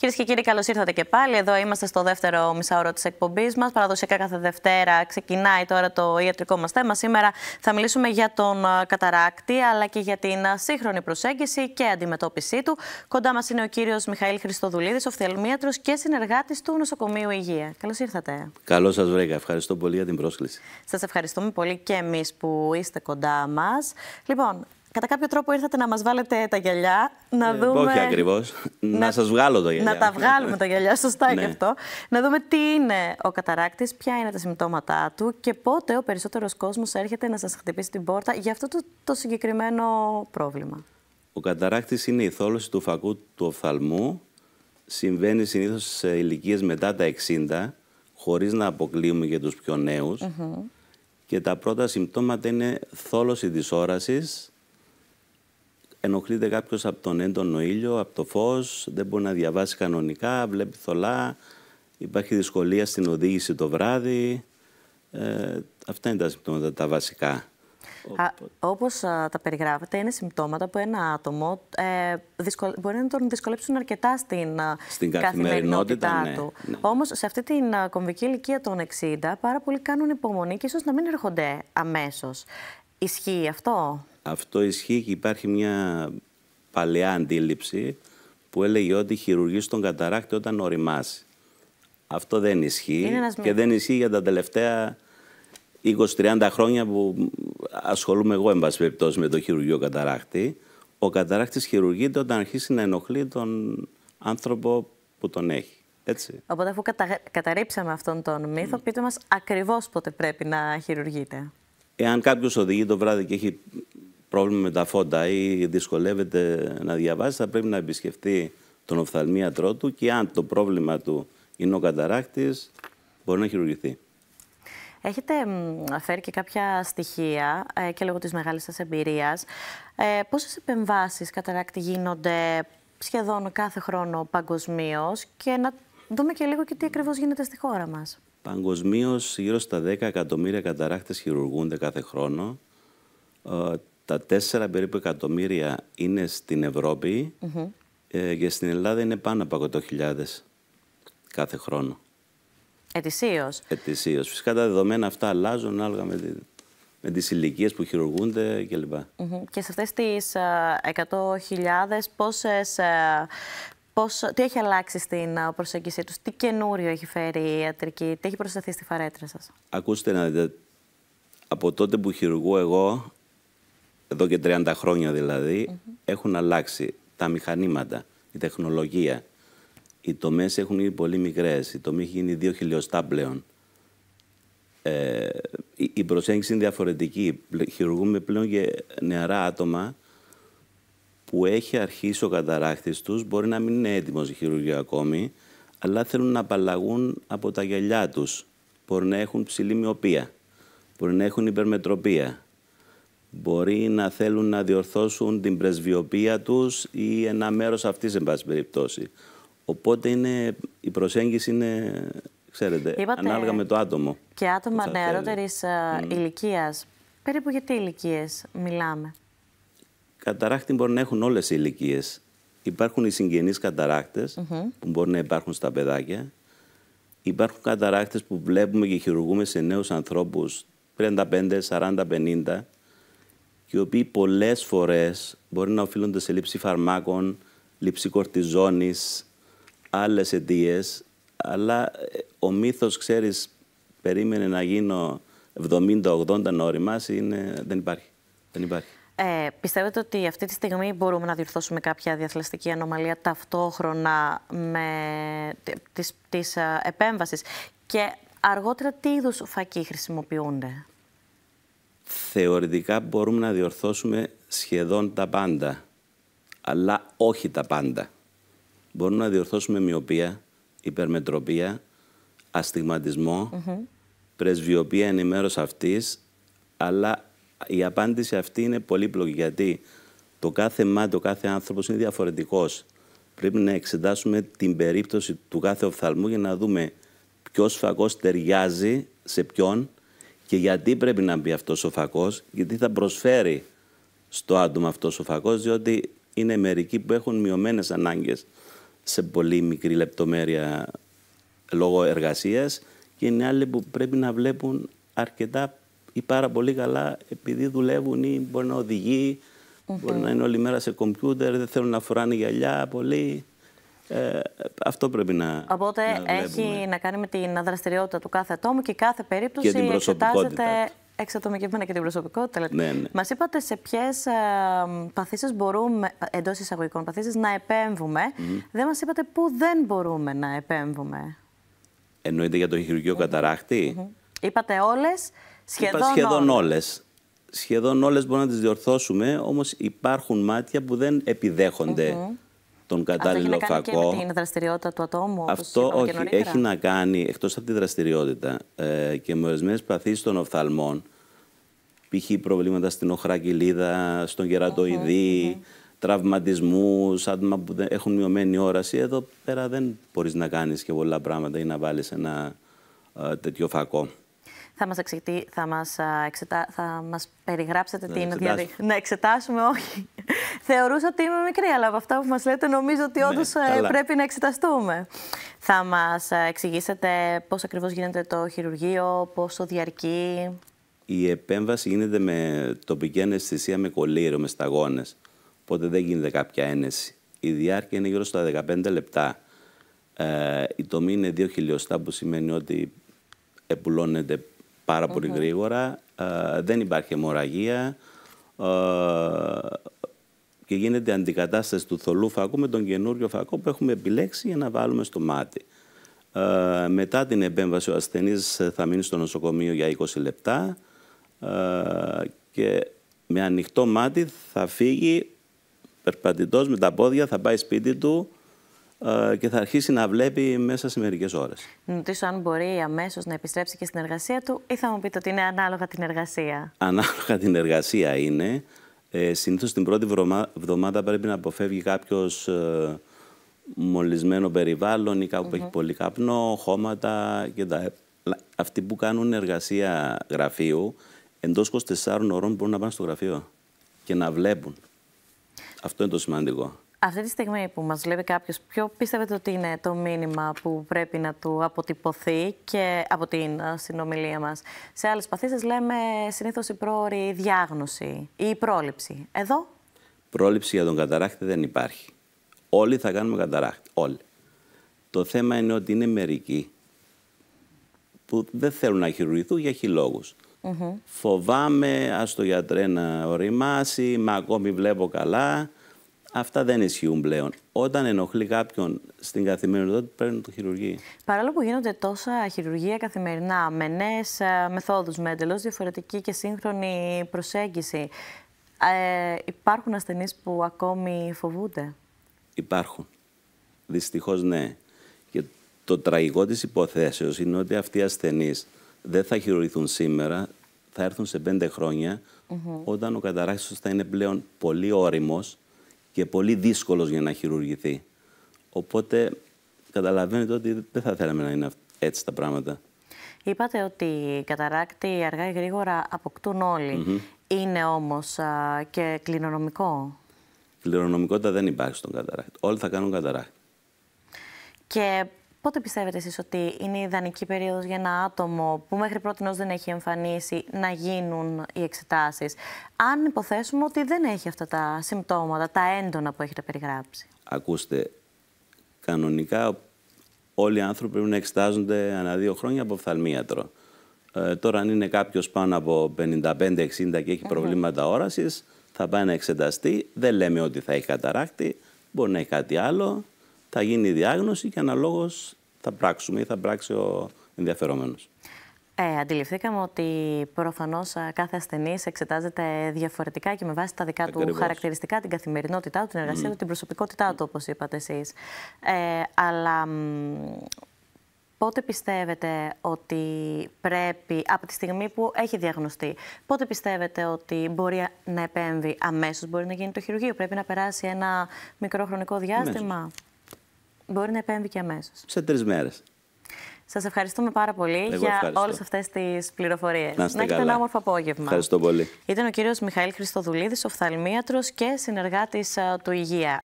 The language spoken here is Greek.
Κυρίες και κύριοι, καλώς ήρθατε και πάλι. Εδώ είμαστε στο δεύτερο μισάωρο της εκπομπής μας. Παραδοσιακά κάθε Δευτέρα ξεκινάει τώρα το ιατρικό μας θέμα. Σήμερα θα μιλήσουμε για τον ε, καταράκτη, αλλά και για την ε, σύγχρονη προσέγγιση και αντιμετώπιση του. Κοντά μας είναι ο κύριος Μιχαήλ Χριστοδουλίδης, οφθαλμίατρος και συνεργάτης του Νοσοκομείου Υγεία. Καλώς ήρθατε. Καλώς σας βρήκα. Ευχαριστώ πολύ για την πρόσκληση. Σας ευχαριστούμε πολύ και εμείς που είστε κοντά μας. Λοιπόν, κατά κάποιο τρόπο ήρθατε να μας βάλετε τα γυαλιά, να ε, δούμε. Όχι ακριβώς. Να, να σας βγάλω τα γυαλιά. Να τα βγάλουμε τα γυαλιά, σωστά και αυτό. Να δούμε τι είναι ο καταράκτης, ποια είναι τα συμπτώματά του και πότε ο περισσότερος κόσμος έρχεται να σας χτυπήσει την πόρτα για αυτό το, το συγκεκριμένο πρόβλημα. Ο καταράκτης είναι η θόλωση του φακού του οφθαλμού. Συμβαίνει συνήθως σε ηλικίες μετά τα 60, χωρίς να αποκλείουμε και τους πιο νέους. Και τα πρώτα συμπτώματα είναι θόλωση της όρασης, ενοχλείται κάποιος από τον έντονο ήλιο, από το φως, δεν μπορεί να διαβάσει κανονικά, βλέπει θολά, υπάρχει δυσκολία στην οδήγηση το βράδυ. Ε, αυτά είναι τα συμπτώματα τα βασικά. Όπω όπως τα περιγράφετε, είναι συμπτώματα που ένα άτομο ε, δυσκολ... μπορεί να τον δυσκολέψουν αρκετά στην, στην καθημερινότητά, ναι, του. Ναι. Όμως σε αυτή την κομβική ηλικία των 60, πάρα πολλοί κάνουν υπομονή και ίσως να μην έρχονται αμέσως. Ισχύει αυτό? αυτό ισχύει και υπάρχει μια παλαιά αντίληψη που έλεγε ότι χειρουργεί τον καταράκτη όταν οριμάσει. Αυτό δεν ισχύει και δεν ισχύει για τα τελευταία 20-30 χρόνια που ασχολούμαι εγώ, εν πάση περιπτώσει, με το χειρουργείο καταράκτη. Ο καταράκτης χειρουργείται όταν αρχίσει να ενοχλεί τον άνθρωπο που τον έχει. Έτσι. Οπότε αφού καταρρύψαμε αυτόν τον μύθο, mm. πείτε μας ακριβώς πότε πρέπει να χειρουργείτε. Εάν κάποιος οδηγεί το βράδυ και έχει πρόβλημα με τα φώτα ή δυσκολεύεται να διαβάσει, θα πρέπει να επισκεφτεί τον οφθαλμίατρό του και αν το πρόβλημα του είναι ο καταράκτης, μπορεί να χειρουργηθεί. Έχετε φέρει και κάποια στοιχεία ε, και λόγω της μεγάλης σας εμπειρίας. Ε, πόσες επεμβάσεις καταράκτη γίνονται σχεδόν κάθε χρόνο παγκοσμίως και να δούμε και λίγο και τι ακριβώς γίνεται στη χώρα μας. Παγκοσμίως γύρω στα 10 εκατομμύρια καταράκτε χειρουργούνται κάθε χρόνο. Ε, τα τέσσερα περίπου εκατομμύρια είναι στην Ευρώπη ε, και στην Ελλάδα είναι πάνω από 100.000 κάθε χρόνο. Ετησίως. Ετησίως. Φυσικά τα δεδομένα αυτά αλλάζουν ανάλογα με, τη, με τις ηλικίες που χειρουργούνται κλπ. mm Και σε αυτές τις 100.000 ε, πόσες... Ε, τι έχει αλλάξει στην προσέγγιση τους, τι καινούριο έχει φέρει η ιατρική, τι έχει προσταθεί στη φαρέτρα σας. Ακούστε να δείτε, από τότε που χειρουργώ εγώ, εδώ και 30 χρόνια δηλαδή, έχουν αλλάξει τα μηχανήματα, η τεχνολογία. Οι τομές έχουν γίνει πολύ μικρές, η τομή έχει γίνει δύο χιλιοστά πλέον. Ε, η, προσέγγιση είναι διαφορετική. Χειρουργούμε πλέον και νεαρά άτομα που έχει αρχίσει ο καταράκτης τους, μπορεί να μην είναι έτοιμος η χειρουργία ακόμη, αλλά θέλουν να απαλλαγούν από τα γυαλιά τους, Μπορεί να έχουν ψηλή μοιοπία, μπορεί να έχουν υπερμετροπία, Μπορεί να θέλουν να διορθώσουν την πρεσβειοποία τους ή ένα μέρος αυτής, εν πάση περιπτώσει. Οπότε είναι, η προσέγγιση είναι, ξέρετε, Είπατε ανάλογα με το άτομο. Και άτομα νεαρότερης mm. ηλικίας. Περίπου για τι ηλικίες μιλάμε. Καταράκτη μπορεί να έχουν όλες οι ηλικίες. Υπάρχουν οι συγγενείς καταράκτες που μπορεί να υπάρχουν στα παιδάκια. Υπάρχουν καταράκτες που βλέπουμε και χειρουργούμε σε νέους ανθρώπους 35, 40, 50 οι οποίοι πολλές φορές μπορεί να οφείλονται σε λήψη φαρμάκων, λήψη κορτιζόνης, άλλες αιτίες, αλλά ε, ο μύθος ξέρεις περίμενε να γίνω 70-80 να είναι... δεν υπάρχει. Δεν υπάρχει. Ε, πιστεύετε ότι αυτή τη στιγμή μπορούμε να διορθώσουμε κάποια διαθλαστική ανομαλία ταυτόχρονα με της, της ε, και αργότερα τι είδους φακοί χρησιμοποιούνται θεωρητικά μπορούμε να διορθώσουμε σχεδόν τα πάντα, αλλά όχι τα πάντα. Μπορούμε να διορθώσουμε μοιοπία, υπερμετροπία, αστιγματισμό, mm -hmm. πρεσβειοπία αλλά η απάντηση αυτή είναι πολύπλοκη, γιατί το κάθε μάτι, ο κάθε άνθρωπος είναι διαφορετικός. Πρέπει να εξετάσουμε την περίπτωση του κάθε οφθαλμού για να δούμε ποιος φακός ταιριάζει σε ποιον, και γιατί πρέπει να μπει αυτός ο φακός, Γιατί θα προσφέρει στο άτομο αυτός ο φακός, διότι είναι μερικοί που έχουν μειωμένες ανάγκες σε πολύ μικρή λεπτομέρεια λόγω εργασίας και είναι άλλοι που πρέπει να βλέπουν αρκετά ή πάρα πολύ καλά επειδή δουλεύουν ή μπορεί να οδηγεί, μπορεί να είναι όλη μέρα σε κομπιούτερ, δεν θέλουν να φοράνε γυαλιά πολύ. Ε, αυτό πρέπει να. Οπότε έχει να κάνει με την δραστηριότητα του κάθε ατόμου και κάθε περίπτωση και εξετάζεται εξατομικευμένα και την προσωπικότητα. Ναι, ναι. Μας είπατε σε ποιες παθήσεις μπορούμε, εντός εισαγωγικών παθήσεις, να επέμβουμε. Δεν μας είπατε πού δεν μπορούμε να επέμβουμε. Εννοείται για το χειρουργείο mm -hmm. καταράκτη. Mm -hmm. Είπατε όλε. Σχεδόν, Είπα σχεδόν όλε. Σχεδόν όλε μπορούμε να τι διορθώσουμε, όμω υπάρχουν μάτια που δεν μπορουμε να επεμβουμε εννοειται για το χειρουργειο mm hmm καταρακτη ειπατε ολε σχεδον ειπα σχεδον ολε σχεδον ολε μπορουμε να τις διορθωσουμε ομω υπαρχουν ματια που δεν επιδεχονται τον κατάλληλο Αυτό έχει φακό. κάνει και με την δραστηριότητα του ατόμου. Αυτό όχι, και έχει να κάνει εκτός από τη δραστηριότητα ε, και με ορισμένες παθήσεις των οφθαλμών, π.χ. προβλήματα στην οχρά κοιλίδα, στον κερατοειδή, mm τραυματισμούς, άτομα που έχουν μειωμένη όραση. Εδώ πέρα δεν μπορείς να κάνεις και πολλά πράγματα ή να βάλεις ένα ε, τέτοιο φακό θα μας, εξητή, θα μας, εξετά, θα μας περιγράψετε να την Να εξετάσουμε, όχι. Θεωρούσα ότι είμαι μικρή, αλλά από αυτά που μας λέτε νομίζω ότι ναι, όντως ε, πρέπει να εξεταστούμε. Θα μας εξηγήσετε πώς ακριβώς γίνεται το χειρουργείο, πόσο διαρκεί. Η επέμβαση γίνεται με τοπική αναισθησία με κολύριο, με σταγόνες. Οπότε δεν γίνεται κάποια ένεση. Η διάρκεια είναι γύρω στα 15 λεπτά. Ε, η τομή είναι 2 χιλιοστά που σημαίνει ότι επουλώνεται πάρα πολύ γρήγορα, ε, δεν υπάρχει αιμορραγία ε, και γίνεται αντικατάσταση του θολού φακού με τον καινούριο φακό που έχουμε επιλέξει για να βάλουμε στο μάτι. Ε, μετά την επέμβαση ο ασθενής θα μείνει στο νοσοκομείο για 20 λεπτά και με ανοιχτό μάτι θα φύγει περπατητός με τα πόδια, θα πάει σπίτι του ε, και θα αρχίσει να βλέπει μέσα σε μερικές ώρες. Να ρωτήσω αν μπορεί αμέσως να επιστρέψει και στην εργασία του, ή θα μου πείτε ότι είναι ανάλογα την εργασία. Ανάλογα την εργασία είναι. Ε, Συνήθως την πρώτη βδομάδα πρέπει να αποφεύγει κάποιος ε, μολυσμένο περιβάλλον ή κάπου mm -hmm. που έχει πολύ καπνό, χώματα κτλ. Αυτοί που κάνουν εργασία γραφείου, εντός 24 ώρων μπορούν να πάνε στο γραφείο και να βλέπουν. Αυτό είναι το σημαντικό. Αυτή τη στιγμή που μας βλέπει κάποιος ποιο πιστεύετε ότι είναι το μήνυμα που πρέπει να του αποτυπωθεί και από την ε, συνομιλία μας. Σε άλλες παθήσεις λέμε συνήθως η πρόορη διάγνωση ή η πρόληψη. Εδώ. Πρόληψη για τον καταράκτη δεν υπάρχει. Όλοι θα κάνουμε καταράκτη. Όλοι. Το θέμα είναι ότι είναι μερικοί που δεν θέλουν να χειρουργηθούν για χιλόγους. Mm Φοβάμαι, ας το γιατρέ να οριμάσει, μα ακόμη βλέπω καλά Αυτά δεν ισχύουν πλέον. Όταν ενοχλεί κάποιον στην καθημερινότητα, παίρνουν το χειρουργείο. Παρόλο που γίνονται τόσα χειρουργεία καθημερινά, με νέες μεθόδους, με εντελώς διαφορετική και σύγχρονη προσέγγιση, ε, υπάρχουν ασθενείς που ακόμη φοβούνται. Υπάρχουν. Δυστυχώς ναι. Και το τραγικό της υποθέσεως είναι ότι αυτοί οι ασθενείς δεν θα χειρουργηθούν σήμερα, θα έρθουν σε πέντε χρόνια, όταν ο καταράκτη θα είναι πλέον πολύ όριμος και πολύ δύσκολος για να χειρουργηθεί. Οπότε καταλαβαίνετε ότι δεν θα θέλαμε να είναι έτσι τα πράγματα. Είπατε ότι οι καταράκτη αργά ή γρήγορα αποκτούν όλοι. Είναι όμως και κληρονομικό. Κληρονομικότητα δεν υπάρχει στον καταράκτη. Όλοι θα κάνουν καταράκτη. Και πότε πιστεύετε εσείς ότι είναι η ιδανική περίοδος για ένα άτομο που μέχρι πρώτη δεν έχει εμφανίσει να γίνουν οι εξετάσεις, αν υποθέσουμε ότι δεν έχει αυτά τα συμπτώματα, τα έντονα που έχετε περιγράψει. Ακούστε, κανονικά όλοι οι άνθρωποι πρέπει να εξετάζονται ανά δύο χρόνια από οφθαλμίατρο. Ε, τώρα αν είναι κάποιος πάνω από 55-60 και έχει προβλήματα όρασης, θα πάει να εξεταστεί, δεν λέμε ότι θα έχει καταράκτη, μπορεί να έχει κάτι άλλο, θα γίνει η διάγνωση και αναλόγως θα πράξουμε ή θα πράξει ο ενδιαφερόμενος. Ε, αντιληφθήκαμε ότι προφανώς ε, κάθε ασθενής εξετάζεται διαφορετικά και με βάση τα δικά του χαρακτηριστικά, την καθημερινότητά του, την εργασία του, την προσωπικότητά του, όπως είπατε εσείς. Ε, αλλά πότε πιστεύετε ότι πρέπει, από τη στιγμή που έχει διαγνωστεί, πότε πιστεύετε ότι μπορεί να επέμβει αμέσως, μπορεί να γίνει το χειρουργείο, πρέπει να περάσει ένα μικρό χρονικό διάστημα μπορεί να επέμβει και αμέσως. Σε τρεις μέρες. Σας ευχαριστούμε πάρα πολύ για όλες αυτές τις πληροφορίες. πληροφορίες. Να, να έχετε ένα όμορφο απόγευμα. Ευχαριστώ πολύ. Ήταν ο κύριος Μιχαήλ Χριστοδουλίδης, οφθαλμίατρος και συνεργάτης ε, του Υγεία.